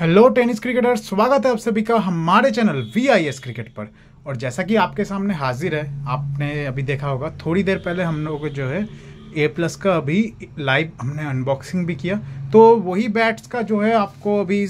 hello tennis cricketer स्वागत है आप सभी का हमारे channel V I S cricket पर और जैसा कि आपके सामने हाजिर है आपने अभी देखा होगा थोड़ी देर पहले हम लोगों को जो है ए प्लस का अभी लाइव हमने अनबॉक्सिंग भी किया तो वही बैट्स का जो है आपको अभी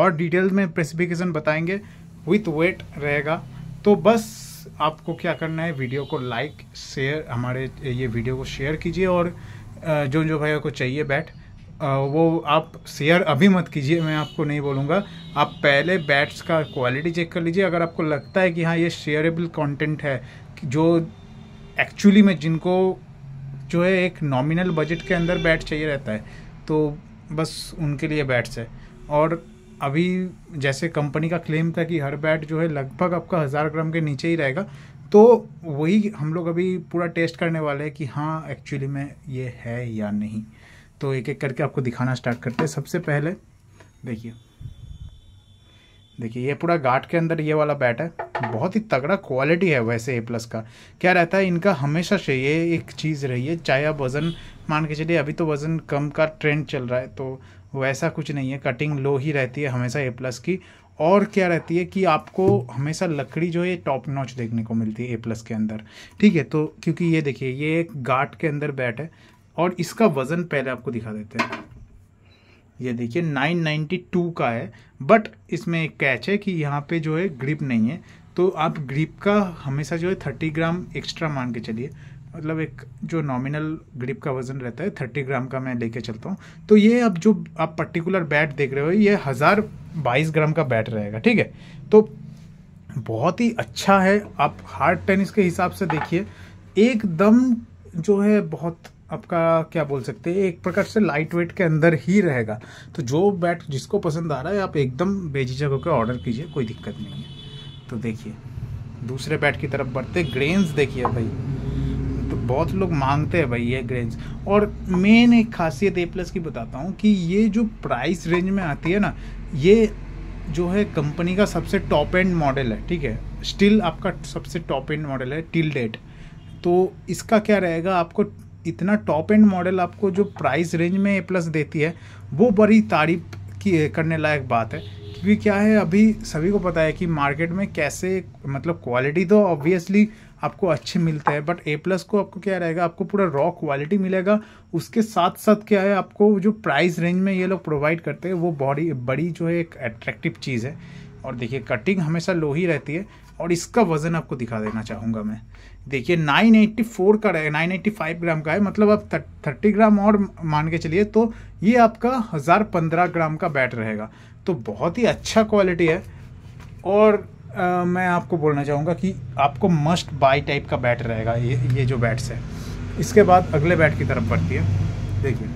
और डिटेल में स्पेसिफिकेशन बताएंगे विथ वेट रहेगा तो बस आपको क्या करना है वीडियो को लाइक शेयर हमारे ये वीडियो को शेयर कीजिए और जो जो भाइयों को चाहिए बैट वो आप शेयर अभी मत कीजिए मैं आपको नहीं बोलूँगा आप पहले बैट्स का क्वालिटी चेक कर लीजिए अगर आपको लगता है कि हाँ ये शेयरेबल कंटेंट है जो एक्चुअली में जिनको जो है एक नॉमिनल बजट के अंदर बैट चाहिए रहता है तो बस उनके लिए बैट्स है और अभी जैसे कंपनी का क्लेम था कि हर बैट जो है लगभग आपका हज़ार ग्राम के नीचे ही रहेगा तो वही हम लोग अभी पूरा टेस्ट करने वाले हैं कि हाँ एक्चुअली में ये है या नहीं तो एक एक करके आपको दिखाना स्टार्ट करते हैं सबसे पहले देखिए देखिए ये पूरा गाट के अंदर ये वाला बैट है बहुत ही तगड़ा क्वालिटी है वैसे ए प्लस का क्या रहता है इनका हमेशा से ये एक चीज़ रही है चाहे आप वज़न मान के चलिए अभी तो वज़न कम का ट्रेंड चल रहा है तो वैसा कुछ नहीं है कटिंग लो ही रहती है हमेशा ए प्लस की और क्या रहती है कि आपको हमेशा लकड़ी जो है टॉप नॉच देखने को मिलती है ए प्लस के अंदर ठीक है तो क्योंकि ये देखिए ये एक गाट के अंदर बैट है और इसका वज़न पहले आपको दिखा देते हैं ये देखिए 992 का है बट इसमें एक कैच है कि यहाँ पे जो है ग्रिप नहीं है तो आप ग्रिप का हमेशा जो है 30 ग्राम एक्स्ट्रा मान के चलिए मतलब एक जो नॉमिनल ग्रिप का वज़न रहता है 30 ग्राम का मैं लेके चलता हूँ तो ये अब जो आप पर्टिकुलर बैट देख रहे हो ये हज़ार बाईस ग्राम का बैट रहेगा ठीक है तो बहुत ही अच्छा है आप हार्ड टेनिस के हिसाब से देखिए एकदम जो है बहुत आपका क्या बोल सकते हैं एक प्रकार से लाइट वेट के अंदर ही रहेगा तो जो बैट जिसको पसंद आ रहा है आप एकदम बेझिझक होकर ऑर्डर कीजिए कोई दिक्कत नहीं है तो देखिए दूसरे बैट की तरफ बढ़ते ग्रेन्स देखिए भाई तो बहुत लोग मांगते हैं भाई ये ग्रेन्स और मेन एक खासियत ए प्लस की बताता हूँ कि ये जो प्राइस रेंज में आती है ना ये जो है कंपनी का सबसे टॉप एंड मॉडल है ठीक है स्टिल आपका सबसे टॉप एंड मॉडल है टिल डेट तो इसका क्या रहेगा आपको इतना टॉप एंड मॉडल आपको जो प्राइस रेंज में ए प्लस देती है वो बड़ी तारीफ की करने लायक बात है क्योंकि क्या है अभी सभी को पता है कि मार्केट में कैसे मतलब क्वालिटी तो ऑब्वियसली आपको अच्छे मिलते हैं बट ए प्लस को आपको क्या रहेगा आपको पूरा रॉ क्वालिटी मिलेगा उसके साथ साथ क्या है आपको जो प्राइस रेंज में ये लोग प्रोवाइड करते हैं वो बॉडी बड़ी जो है एक अट्रैक्टिव चीज़ है और देखिए कटिंग हमेशा लो ही रहती है और इसका वज़न आपको दिखा देना चाहूँगा मैं देखिए 984 का है 985 ग्राम का है मतलब आप 30 ग्राम और मान के चलिए तो ये आपका हज़ार पंद्रह ग्राम का बैट रहेगा तो बहुत ही अच्छा क्वालिटी है और आ, मैं आपको बोलना चाहूँगा कि आपको मस्ट बाई टाइप का बैट रहेगा ये ये जो बैट्स है इसके बाद अगले बैट की तरफ बढ़ती है देखिए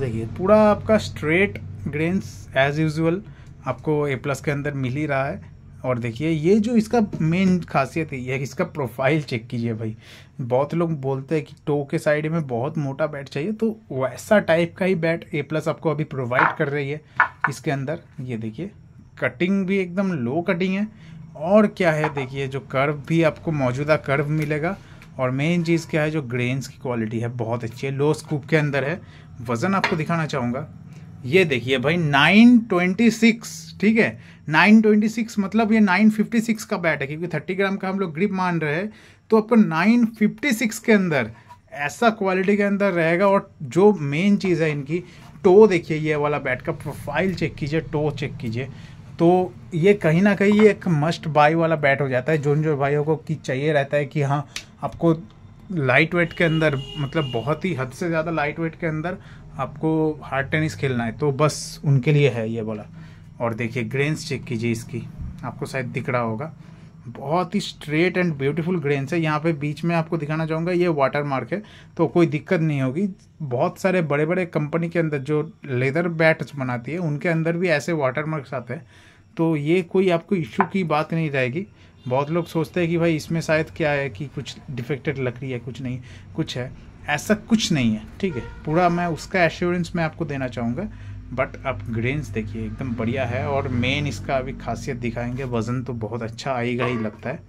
देखिए पूरा आपका स्ट्रेट ग्रेन्स एज यूजल आपको ए प्लस के अंदर मिल ही रहा है और देखिए ये जो इसका मेन खासियत है ये इसका प्रोफाइल चेक कीजिए भाई बहुत लोग बोलते हैं कि टो के साइड में बहुत मोटा बैट चाहिए तो वैसा टाइप का ही बैट ए प्लस आपको अभी प्रोवाइड कर रही है इसके अंदर ये देखिए कटिंग भी एकदम लो कटिंग है और क्या है देखिए जो कर्व भी आपको मौजूदा कर्व मिलेगा और मेन चीज़ क्या है जो ग्रेन्स की क्वालिटी है बहुत अच्छी है लो स्कूप के अंदर है वज़न आपको दिखाना चाहूँगा ये देखिए भाई 926 ठीक है 926 मतलब ये 956 का बैट है क्योंकि 30 ग्राम का हम लोग ग्रिप मान रहे हैं तो आपको 956 के अंदर ऐसा क्वालिटी के अंदर रहेगा और जो मेन चीज़ है इनकी टो देखिए ये वाला बैट का प्रोफाइल चेक कीजिए टो चेक कीजिए तो ये कहीं ना कहीं ये एक मस्ट बाई वाला बैट हो जाता है जो जो भाइयों को की चाहिए रहता है कि हाँ आपको लाइट वेट के अंदर मतलब बहुत ही हद से ज़्यादा लाइट वेट के अंदर आपको हार्ड टेनिस खेलना है तो बस उनके लिए है ये बोला और देखिए ग्रेन्स चेक कीजिए इसकी आपको शायद दिख रहा होगा बहुत ही स्ट्रेट एंड ब्यूटीफुल ग्रेन्स है यहाँ पे बीच में आपको दिखाना चाहूँगा ये वाटर मार्क है तो कोई दिक्कत नहीं होगी बहुत सारे बड़े बड़े कंपनी के अंदर जो लेदर बैट्स बनाती है उनके अंदर भी ऐसे वाटर मार्क्स आते हैं तो ये कोई आपको इश्यू की बात नहीं रहेगी बहुत लोग सोचते हैं कि भाई इसमें शायद क्या है कि कुछ डिफेक्टेड लकड़ी है कुछ नहीं कुछ है ऐसा कुछ नहीं है ठीक है पूरा मैं उसका एश्योरेंस मैं आपको देना चाहूँगा बट आप ग्रेन्स देखिए एकदम बढ़िया है और मेन इसका अभी खासियत दिखाएंगे वज़न तो बहुत अच्छा आएगा ही लगता है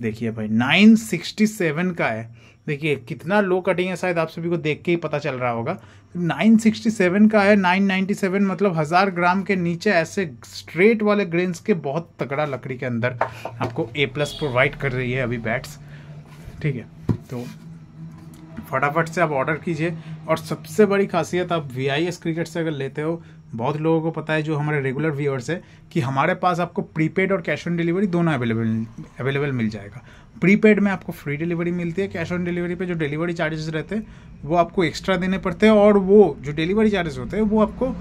देखिए भाई 967 का है देखिए कितना लो कटिंग है शायद आप सभी को देख के ही पता चल रहा होगा 967 का है 997 मतलब हज़ार ग्राम के नीचे ऐसे स्ट्रेट वाले ग्रेन्स के बहुत तगड़ा लकड़ी के अंदर आपको ए प्लस प्रोवाइड कर रही है अभी बैट्स ठीक है तो फटाफट से आप ऑर्डर कीजिए और सबसे बड़ी खासियत आप वी आई एस क्रिकेट से अगर लेते हो बहुत लोगों को पता है जो हमारे रेगुलर व्यूअर्स है कि हमारे पास आपको प्रीपेड और कैश ऑन डिलीवरी दोनों अवेलेबल अवेलेबल मिल जाएगा प्रीपेड में आपको फ्री डिलीवरी मिलती है कैश ऑन डिलीवरी पे जो डिलीवरी चार्जेस रहते हैं वो आपको एक्स्ट्रा देने पड़ते हैं और वो जो डिलीवरी चार्जेस होते हैं वो आपको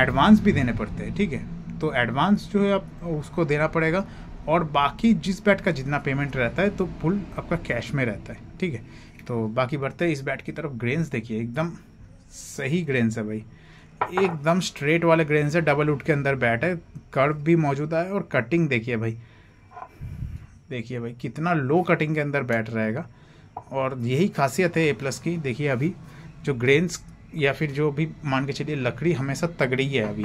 एडवांस भी देने पड़ते हैं ठीक है तो एडवांस जो है आप उसको देना पड़ेगा और बाकी जिस बैट का जितना पेमेंट रहता है तो फुल आपका कैश में रहता है ठीक है तो बाकी बढ़ते इस बैट की तरफ ग्रेन्स देखिए एकदम सही ग्रेन्स है भाई एकदम स्ट्रेट वाले ग्रेन्स है डबल उठ के अंदर बैट है कर्व भी मौजूद है और कटिंग देखिए भाई देखिए भाई कितना लो कटिंग के अंदर बैट रहेगा और यही खासियत है ए प्लस की देखिए अभी जो ग्रेन्स या फिर जो भी मान के चलिए लकड़ी हमेशा तगड़ी है अभी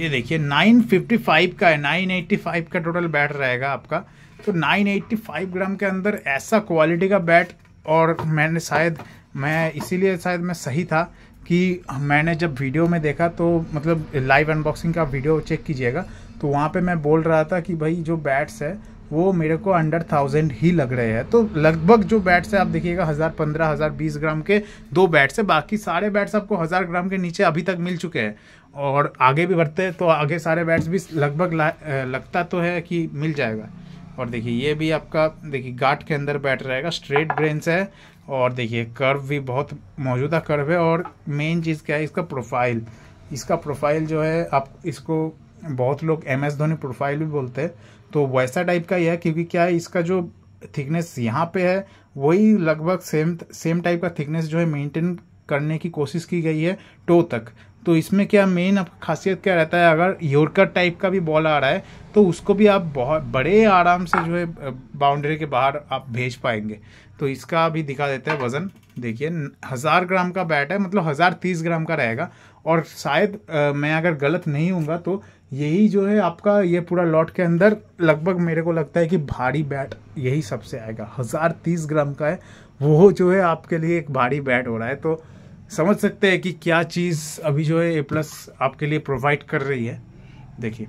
ये देखिए 955 का है 985 का टोटल बैट रहेगा आपका तो 985 ग्राम के अंदर ऐसा क्वालिटी का बैट और मैंने शायद मैं इसीलिए शायद मैं सही था कि मैंने जब वीडियो में देखा तो मतलब लाइव अनबॉक्सिंग का वीडियो चेक कीजिएगा तो वहाँ पे मैं बोल रहा था कि भाई जो बैट्स है वो मेरे को अंडर थाउजेंड ही लग रहे हैं तो लगभग जो बैट्स है आप देखिएगा हज़ार पंद्रह हज़ार बीस ग्राम के दो बैट्स है बाकी सारे बैट्स आपको हज़ार ग्राम के नीचे अभी तक मिल चुके हैं और आगे भी बढ़ते हैं तो आगे सारे बैट्स भी लगभग लगता तो है कि मिल जाएगा और देखिए ये भी आपका देखिए गाट के अंदर बैठ रहेगा स्ट्रेट से है और देखिए कर्व भी बहुत मौजूदा कर्व है और मेन चीज़ क्या है इसका प्रोफाइल इसका प्रोफाइल जो है आप इसको बहुत लोग एम एस धोनी प्रोफाइल भी बोलते हैं तो वैसा टाइप का ही है क्योंकि क्या है इसका जो थिकनेस यहाँ पे है वही लगभग सेम सेम टाइप का थिकनेस जो है मेंटेन करने की कोशिश की गई है टो तक तो इसमें क्या मेन आपका खासियत क्या रहता है अगर योरकर टाइप का भी बॉल आ रहा है तो उसको भी आप बहुत बड़े आराम से जो है बाउंड्री के बाहर आप भेज पाएंगे तो इसका भी दिखा देता है वज़न देखिए हज़ार ग्राम का बैट है मतलब हज़ार तीस ग्राम का रहेगा और शायद मैं अगर गलत नहीं हूँगा तो यही जो है आपका ये पूरा लॉट के अंदर लगभग मेरे को लगता है कि भारी बैट यही सबसे आएगा हज़ार तीस ग्राम का है वो जो है आपके लिए एक भारी बैट हो रहा है तो समझ सकते हैं कि क्या चीज़ अभी जो है ए प्लस आपके लिए प्रोवाइड कर रही है देखिए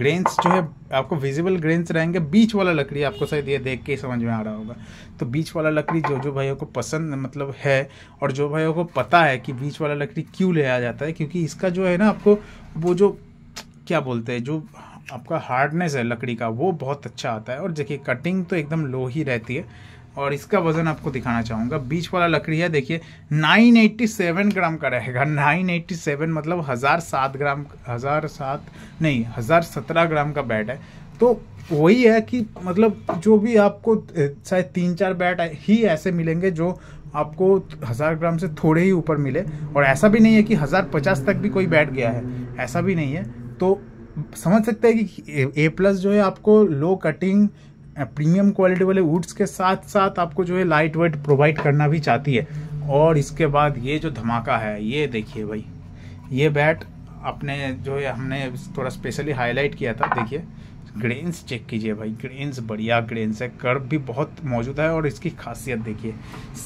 ग्रेन्स जो है आपको विजिबल ग्रेन्स रहेंगे बीच वाला लकड़ी आपको शायद ये देख के समझ में आ रहा होगा तो बीच वाला लकड़ी जो जो भाइयों को पसंद मतलब है और जो भाइयों को पता है कि बीच वाला लकड़ी क्यों ले आ जाता है क्योंकि इसका जो है ना आपको वो जो क्या बोलते हैं जो आपका हार्डनेस है लकड़ी का वो बहुत अच्छा आता है और देखिए कटिंग तो एकदम लो ही रहती है और इसका वजन आपको दिखाना चाहूँगा बीच वाला लकड़ी है देखिए 987 ग्राम का रहेगा 987 मतलब हज़ार सात ग्राम हज़ार सात नहीं हज़ार सत्रह ग्राम का बैट है तो वही है कि मतलब जो भी आपको शायद तीन चार बैट ही ऐसे मिलेंगे जो आपको हज़ार ग्राम से थोड़े ही ऊपर मिले और ऐसा भी नहीं है कि हज़ार पचास तक भी कोई बैठ गया है ऐसा भी नहीं है तो समझ सकते हैं कि ए प्लस जो है आपको लो कटिंग प्रीमियम क्वालिटी वाले वुड्स के साथ साथ आपको जो है लाइट वेट प्रोवाइड करना भी चाहती है और इसके बाद ये जो धमाका है ये देखिए भाई ये बैट अपने जो है हमने थोड़ा स्पेशली हाईलाइट किया था देखिए ग्रेन्स चेक कीजिए भाई ग्रेन्स बढ़िया ग्रेन्स है कर्व भी बहुत मौजूद है और इसकी खासियत देखिए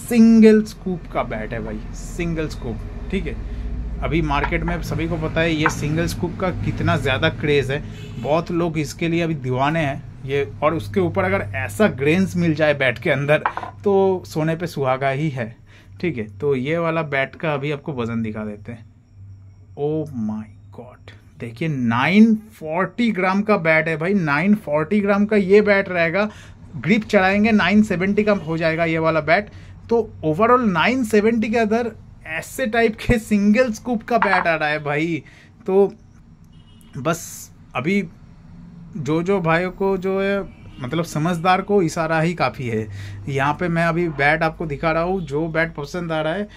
सिंगल स्कूप का बैट है भाई सिंगल स्कूप ठीक है अभी मार्केट में सभी को पता है ये सिंगल स्कूप का कितना ज़्यादा क्रेज़ है बहुत लोग इसके लिए अभी दीवाने हैं ये और उसके ऊपर अगर ऐसा ग्रेन्स मिल जाए बैट के अंदर तो सोने पे सुहागा ही है ठीक है तो ये वाला बैट का अभी आपको वज़न दिखा देते हैं ओ माई गॉड देखिए 940 ग्राम का बैट है भाई 940 ग्राम का ये बैट रहेगा ग्रिप चढ़ाएंगे 970 का हो जाएगा ये वाला बैट तो ओवरऑल 970 के अंदर ऐसे टाइप के सिंगल स्कूप का बैट आ रहा है भाई तो बस अभी जो जो भाइयों को जो है मतलब समझदार को इशारा ही काफ़ी है यहाँ पे मैं अभी बैट आपको दिखा रहा हूँ जो बैट पसंद आ रहा है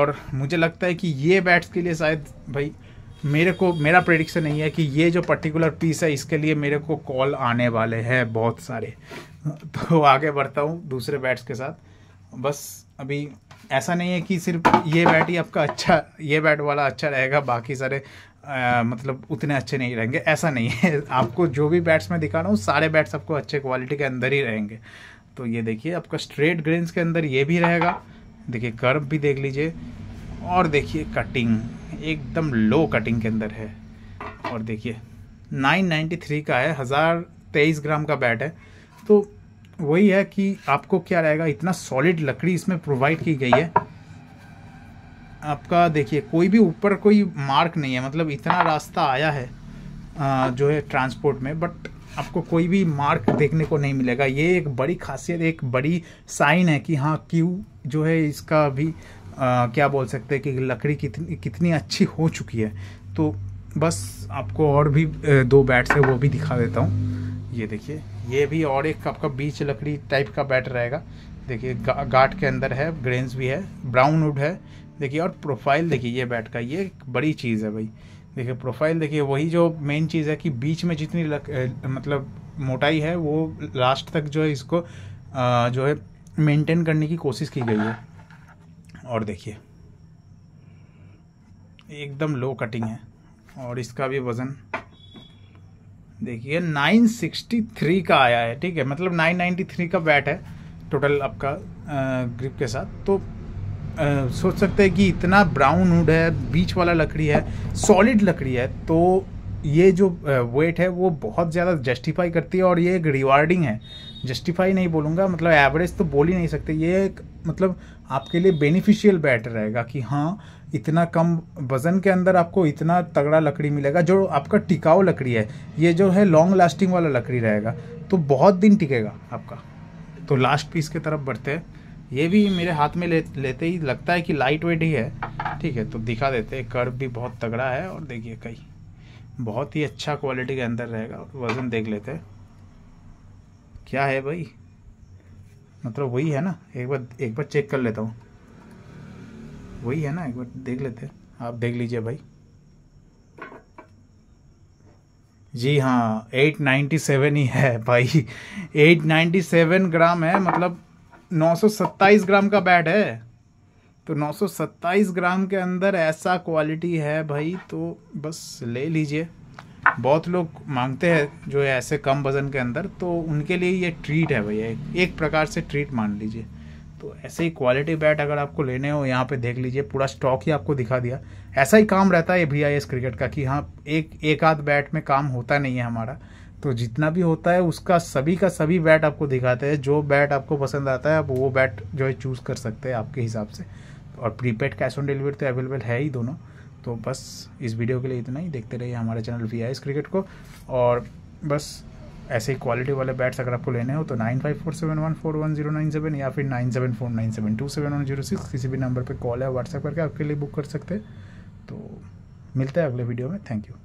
और मुझे लगता है कि ये बैट्स के लिए शायद भाई मेरे को मेरा प्रडिक्शन नहीं है कि ये जो पर्टिकुलर पीस है इसके लिए मेरे को कॉल आने वाले हैं बहुत सारे तो आगे बढ़ता हूँ दूसरे बैट्स के साथ बस अभी ऐसा नहीं है कि सिर्फ ये बैट ही आपका अच्छा ये बैट वाला अच्छा रहेगा बाकी सारे आ, मतलब उतने अच्छे नहीं रहेंगे ऐसा नहीं है आपको जो भी बैट्स मैं दिखा रहा हूँ सारे बैट्स आपको अच्छे क्वालिटी के अंदर ही रहेंगे तो ये देखिए आपका स्ट्रेट ग्रेन्स के अंदर ये भी रहेगा देखिए कर्व भी देख लीजिए और देखिए कटिंग एकदम लो कटिंग के अंदर है और देखिए 993 का है हज़ार तेईस ग्राम का बैट है तो वही है कि आपको क्या रहेगा इतना सॉलिड लकड़ी इसमें प्रोवाइड की गई है आपका देखिए कोई भी ऊपर कोई मार्क नहीं है मतलब इतना रास्ता आया है जो है ट्रांसपोर्ट में बट आपको कोई भी मार्क देखने को नहीं मिलेगा ये एक बड़ी खासियत एक बड़ी साइन है कि हाँ क्यों जो है इसका भी आ, क्या बोल सकते हैं कि लकड़ी कितनी कितनी अच्छी हो चुकी है तो बस आपको और भी दो बैट्स है वो भी दिखा देता हूँ ये देखिए ये भी और एक आपका बीच लकड़ी टाइप का बैट रहेगा देखिए गा, गाट के अंदर है ग्रेन्स भी है ब्राउन वुड है देखिए और प्रोफाइल देखिए ये बैट का ये बड़ी चीज़ है भाई देखिए प्रोफाइल देखिए वही जो मेन चीज़ है कि बीच में जितनी लक, मतलब मोटाई है वो लास्ट तक जो है इसको आ, जो है मेंटेन करने की कोशिश की गई है और देखिए एकदम लो कटिंग है और इसका भी वज़न देखिए 963 का आया है ठीक है मतलब 993 का बैट है टोटल आपका ग्रिप के साथ तो आ, सोच सकते हैं कि इतना ब्राउन वुड है बीच वाला लकड़ी है सॉलिड लकड़ी है तो ये जो वेट है वो बहुत ज़्यादा जस्टिफाई करती है और ये एक रिवार्डिंग है जस्टिफाई नहीं बोलूँगा मतलब एवरेज तो बोल ही नहीं सकते ये एक मतलब आपके लिए बेनिफिशियल बैट रहेगा कि हाँ इतना कम वज़न के अंदर आपको इतना तगड़ा लकड़ी मिलेगा जो आपका टिकाऊ लकड़ी है ये जो है लॉन्ग लास्टिंग वाला लकड़ी रहेगा तो बहुत दिन टिकेगा आपका तो लास्ट पीस की तरफ बढ़ते हैं ये भी मेरे हाथ में ले, लेते ही लगता है कि लाइट वेट ही है ठीक है तो दिखा देते हैं कर्व भी बहुत तगड़ा है और देखिए कई बहुत ही अच्छा क्वालिटी के अंदर रहेगा वज़न देख लेते हैं क्या है भाई मतलब वही है ना एक बार एक बार चेक कर लेता हूँ वही है ना एक बार देख लेते हैं आप देख लीजिए भाई जी हाँ एट नाइन्टी सेवन ही है भाई एट नाइन्टी सेवन ग्राम है मतलब नौ सौ सत्ताईस ग्राम का बैट है तो 927 ग्राम के अंदर ऐसा क्वालिटी है भाई तो बस ले लीजिए बहुत लोग मांगते हैं जो है ऐसे कम वज़न के अंदर तो उनके लिए ये ट्रीट है भैया एक प्रकार से ट्रीट मान लीजिए तो ऐसे ही क्वालिटी बैट अगर आपको लेने हो यहाँ पे देख लीजिए पूरा स्टॉक ही आपको दिखा दिया ऐसा ही काम रहता है भैया इस क्रिकेट का कि हाँ एक एक आध बैट में काम होता नहीं है हमारा तो जितना भी होता है उसका सभी का सभी बैट आपको दिखाते हैं जो बैट आपको पसंद आता है आप वो बैट जो है चूज़ कर सकते हैं आपके हिसाब से और प्रीपेड कैश ऑन डिलीवरी तो अवेलेबल है ही दोनों तो बस इस वीडियो के लिए इतना ही देखते रहिए हमारे चैनल वी आई क्रिकेट को और बस ऐसे ही क्वालिटी वाले बैट्स अगर आपको लेने हो तो nine five four seven one four one zero nine seven या फिर nine seven four nine seven two seven one zero six किसी भी नंबर पर कॉल या व्हाट्सएप करके आपके लिए बुक कर सकते हैं तो मिलता है अगले वीडियो में थैंक यू